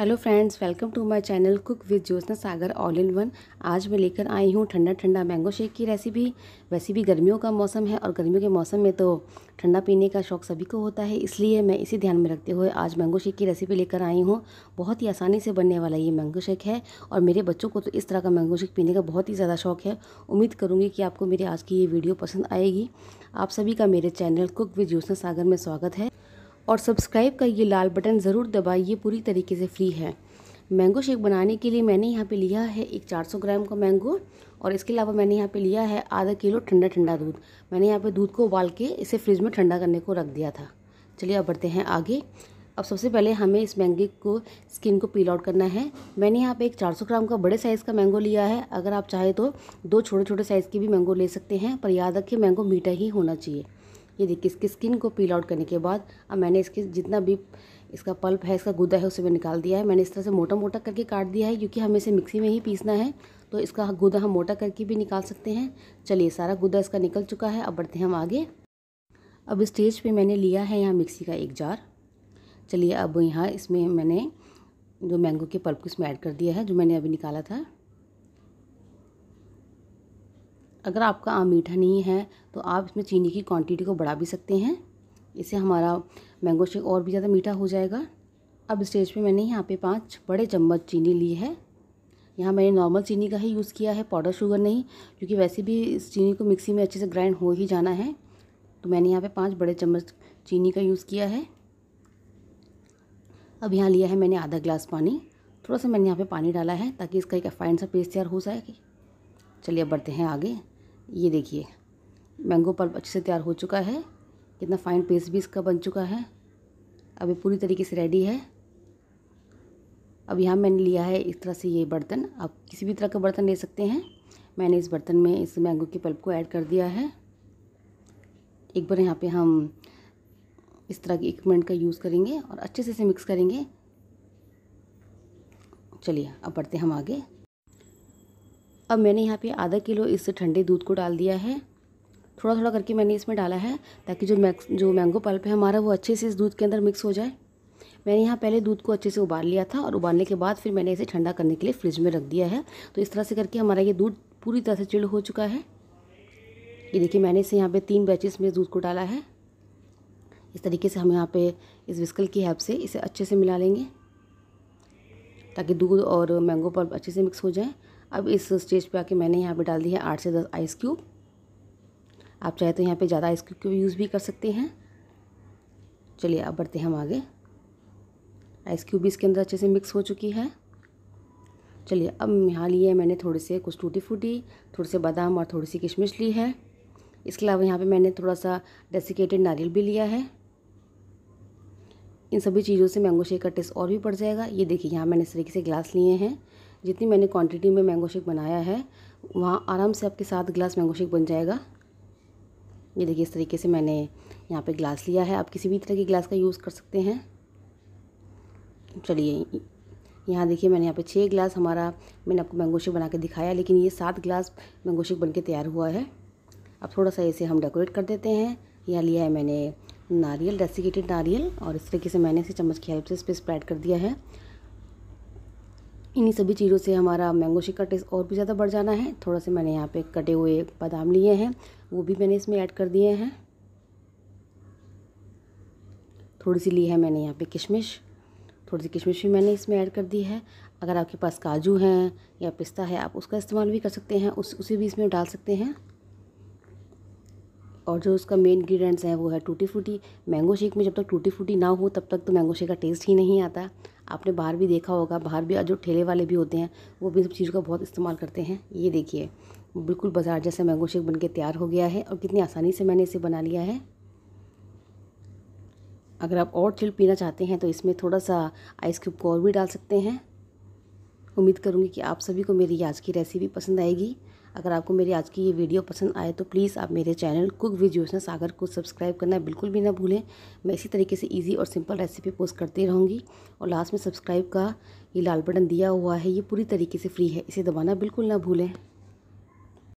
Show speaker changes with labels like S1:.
S1: hello friends welcome to my channel cook with Jyotna Sagar all in one आज मैं लेकर आई हूँ ठंडा ठंडा मैंगो शेक की रेसिपी वैसे भी गर्मियों का मौसम है और गर्मियों के मौसम में तो ठंडा पीने का शौक सभी को होता है इसलिए मैं इसी ध्यान में रखते हुए आज मैंगो शेक की रेसिपी लेकर आई हूँ बहुत ही आसानी से बनने वाला ये मैंगो शेक है और मेरे बच्चों को तो इस तरह का मैंगो शेक पीने का बहुत ही ज़्यादा शौक है उम्मीद करूँगी कि आपको मेरी आज की ये वीडियो पसंद आएगी आप सभी का मेरे channel cook with Jyotna Sagar में स्वागत है और सब्सक्राइब का ये लाल बटन ज़रूर दबाएं ये पूरी तरीके से फ्री है मैंगो शेक बनाने के लिए मैंने यहाँ पे लिया है एक 400 ग्राम का मैंगो और इसके अलावा मैंने यहाँ पे लिया है आधा किलो ठंडा ठंडा दूध मैंने यहाँ पे दूध को उबाल के इसे फ्रिज में ठंडा करने को रख दिया था चलिए अब बढ़ते हैं आगे अब सबसे पहले हमें इस मैंगे को स्किन को पील आउट करना है मैंने यहाँ पे एक 400 ग्राम का बड़े साइज़ का मैंगो लिया है अगर आप चाहें तो दो छोटे छोटे साइज़ के भी मैंगो ले सकते हैं पर याद रखिए मैंगो मीठा ही होना चाहिए ये देखिए इसकी स्किन को पील आउट करने के बाद अब मैंने इसके जितना भी इसका पल्प है इसका गुदा है उसे मैं निकाल दिया है मैंने इस तरह से मोटा मोटा करके काट दिया है क्योंकि हमें इसे मिक्सी में ही पीसना है तो इसका गुदा हम मोटा करके भी निकाल सकते हैं चलिए सारा गुदा इसका निकल चुका है अब बढ़ते हैं हम आगे अब स्टेज पे मैंने लिया है यहाँ मिक्सी का एक जार चलिए अब यहाँ इसमें मैंने जो मैंगो के पल्प को इसमें ऐड कर दिया है जो मैंने अभी निकाला था अगर आपका आम मीठा नहीं है तो आप इसमें चीनी की क्वांटिटी को बढ़ा भी सकते हैं इससे हमारा मैंगो शेक और भी ज़्यादा मीठा हो जाएगा अब स्टेज पे मैंने यहाँ पे पाँच बड़े चम्मच चीनी ली है यहाँ मैंने नॉर्मल चीनी का ही यूज़ किया है पाउडर शुगर नहीं क्योंकि वैसे भी इस चीनी को मिक्सी में अच्छे से ग्राइंड हो ही जाना है तो मैंने यहाँ पर पाँच बड़े चम्मच चीनी का यूज़ किया है अब यहाँ लिया है मैंने आधा ग्लास पानी थोड़ा सा मैंने यहाँ पर पानी डाला है ताकि इसका एक फाइन सा पेस्ट तैयार हो जाएगी चलिए बढ़ते हैं आगे ये देखिए मैंगो पल्प अच्छे से तैयार हो चुका है कितना फाइन पेस्ट भी इसका बन चुका है अब ये पूरी तरीके से रेडी है अब यहाँ मैंने लिया है इस तरह से ये बर्तन आप किसी भी तरह का बर्तन ले सकते हैं मैंने इस बर्तन में इस मैंगो के पल्प को ऐड कर दिया है एक बार यहाँ पे हम इस तरह के इक्विपमेंट का यूज़ करेंगे और अच्छे से इसे मिक्स करेंगे चलिए अब बढ़ते हम आगे अब मैंने यहाँ पे आधा किलो इस ठंडे दूध को डाल दिया है थोड़ा थोड़ा करके मैंने इसमें डाला है ताकि जो मैक्स जो मैंगो पल्प है हमारा वो अच्छे से इस दूध के अंदर मिक्स हो जाए मैंने यहाँ पहले दूध को अच्छे से उबाल लिया था और उबालने के बाद फिर मैंने इसे ठंडा करने के लिए फ्रिज में रख दिया है तो इस तरह से करके हमारा ये दूध पूरी तरह से चिल हो चुका है ये देखिए मैंने इसे यहाँ पर तीन बैचेस में दूध को डाला है इस तरीके से हम यहाँ पर इस विस्कल की हेल्प से इसे अच्छे से मिला लेंगे ताकि दूध और मैंगो पल्प अच्छे से मिक्स हो जाए अब इस स्टेज पे आके मैंने यहाँ पे डाल दी है आठ से दस आइस क्यूब आप चाहे तो यहाँ पे ज़्यादा आइस क्यूब यूज़ भी कर सकते हैं चलिए अब बढ़ते हैं हम आगे आइस क्यूब भी इसके अंदर अच्छे से मिक्स हो चुकी है चलिए अब यहाँ लिए मैंने थोड़े से कुछ टूटी फूटी थोड़े से बादाम और थोड़ी सी किशमिश ली है इसके अलावा यहाँ पे मैंने थोड़ा सा डेसिकेटेड नारियल भी लिया है इन सभी चीज़ों से मैंगो शेक का टेस्ट और भी बढ़ जाएगा ये देखिए यहाँ मैंने इस तरीके से ग्लास लिए हैं जितनी मैंने क्वांटिटी में मैंगो शेक बनाया है वहाँ आराम से आपके साथ ग्लास मैंगो शेक बन जाएगा ये देखिए इस तरीके से मैंने यहाँ पे ग्लास लिया है आप किसी भी तरह के ग्लास का यूज़ कर सकते हैं चलिए यहाँ देखिए मैंने यहाँ पे छः ग्लास हमारा मैंने आपको मैंगो शेक बना के दिखाया लेकिन ये सात ग्लास मैंगो शेक बन के तैयार हुआ है अब थोड़ा सा इसे हम डेकोरेट कर देते हैं यहाँ लिया है मैंने नारियल डेसिकेटेड नारियल और इस तरीके से मैंने इसे चम्मच की हेल्प से इस पर स्प्रेड कर दिया है इन्हीं सभी चीज़ों से हमारा मैंगो शेक का टेस्ट और भी ज़्यादा बढ़ जाना है थोड़ा से मैंने यहाँ पे कटे हुए बादाम लिए हैं वो भी मैंने इसमें ऐड कर दिए हैं थोड़ी सी ली है मैंने यहाँ पे किशमिश थोड़ी सी किशमिश भी मैंने इसमें ऐड कर दी है अगर आपके पास काजू हैं या पिस्ता है आप उसका इस्तेमाल भी कर सकते हैं उस उसे भी इसमें डाल सकते हैं और जो उसका मेन इंग्रीडियंट्स है वो है टूटी फूटी मैंगो शेक में जब तक टूटी फूटी ना हो तब तक तो मैंगो शेक का टेस्ट ही नहीं आता आपने बाहर भी देखा होगा बाहर भी जो ठेले वाले भी होते हैं वो भी सब चीज़ों का बहुत इस्तेमाल करते हैं ये देखिए बिल्कुल बाजार जैसा मैंगो शेक बन के तैयार हो गया है और कितनी आसानी से मैंने इसे बना लिया है अगर आप और चिल पीना चाहते हैं तो इसमें थोड़ा सा आइस क्यूब को और भी डाल सकते हैं उम्मीद करूँगी कि आप सभी को मेरी आज की रेसिपी पसंद आएगी अगर आपको मेरी आज की ये वीडियो पसंद आए तो प्लीज़ आप मेरे channel cook with Jyotsna Sagar को सब्सक्राइब करना बिल्कुल भी ना भूलें मैं इसी तरीके से ईजी और सिंपल रेसिपी पोस्ट करती रहूँगी और लास्ट में सब्सक्राइब का ये लाल बटन दिया हुआ है ये पूरी तरीके से फ्री है इसे दबाना बिल्कुल ना भूलें